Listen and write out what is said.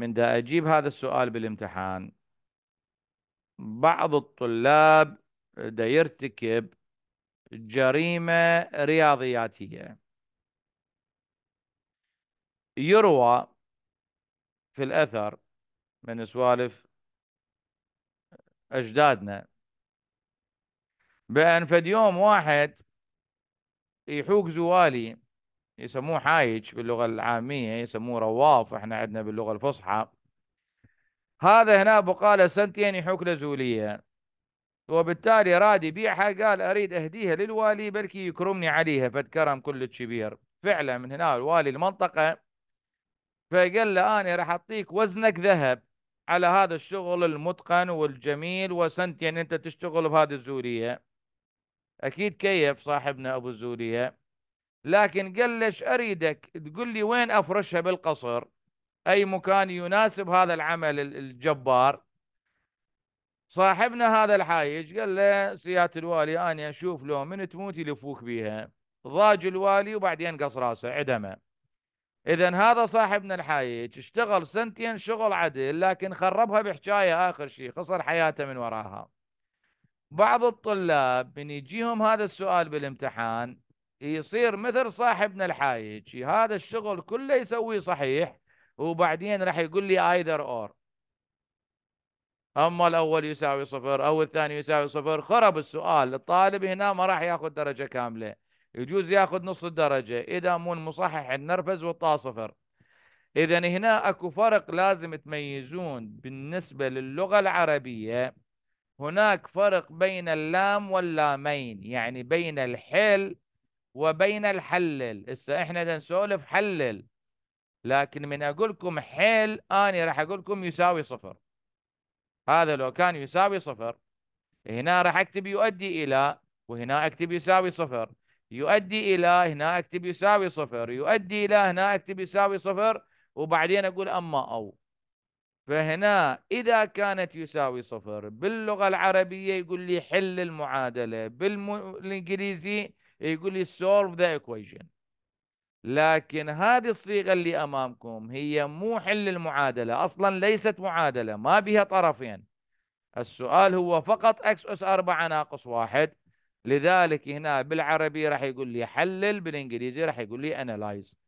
من دا أجيب هذا السؤال بالامتحان بعض الطلاب دا يرتكب جريمة رياضياتية يروى في الأثر من سوالف أجدادنا بأن فد يوم واحد يحوق زوالي يسموه حايج باللغة العامية يسموه رواف احنا عندنا باللغة الفصحى هذا هنا بقالة سنتين يحوك لزولية وبالتالي راد يبيعها قال أريد أهديها للوالي بلكي يكرمني عليها فتكرم كل الكبير فعلا من هنا الوالي المنطقة فقال له أنا راح أعطيك وزنك ذهب على هذا الشغل المتقن والجميل وسنتين أنت تشتغل بهذه الزولية أكيد كيف صاحبنا أبو الزولية لكن قال ليش أريدك تقول لي وين أفرشها بالقصر أي مكان يناسب هذا العمل الجبار صاحبنا هذا الحايج قال له سيادة الوالي أنا أشوف لو من تموت يلفوك بيها ضاج الوالي وبعدين قص راسه عدمه إذا هذا صاحبنا الحايج اشتغل سنتين شغل عدل لكن خربها بحكاية آخر شيء خسر حياته من وراها بعض الطلاب من يجيهم هذا السؤال بالامتحان يصير مثل صاحبنا الحايج هذا الشغل كله يسويه صحيح وبعدين راح يقول لي ايذر اور اما الاول يساوي صفر او الثاني يساوي صفر خرب السؤال الطالب هنا ما راح ياخذ درجه كامله يجوز ياخذ نص الدرجه اذا مو المصحح النرفز والطا صفر اذا هنا اكو فرق لازم تميزون بالنسبه للغه العربيه هناك فرق بين اللام واللامين يعني بين الحل وبين الحلل هسه احنا نسولف حلل لكن من اقول لكم حل اني راح اقول لكم يساوي صفر هذا لو كان يساوي صفر هنا راح اكتب يؤدي الى وهنا اكتب يساوي صفر يؤدي الى هنا اكتب يساوي صفر يؤدي الى هنا اكتب يساوي صفر وبعدين اقول اما او فهنا إذا كانت يساوي صفر باللغة العربية يقول لي حل المعادلة بالإنجليزي يقول لي solve the equation لكن هذه الصيغة اللي أمامكم هي مو حل المعادلة أصلا ليست معادلة ما بها طرفين السؤال هو فقط x أس 4 ناقص واحد لذلك هنا بالعربي راح يقول لي حلل بالإنجليزي راح يقول لي analyze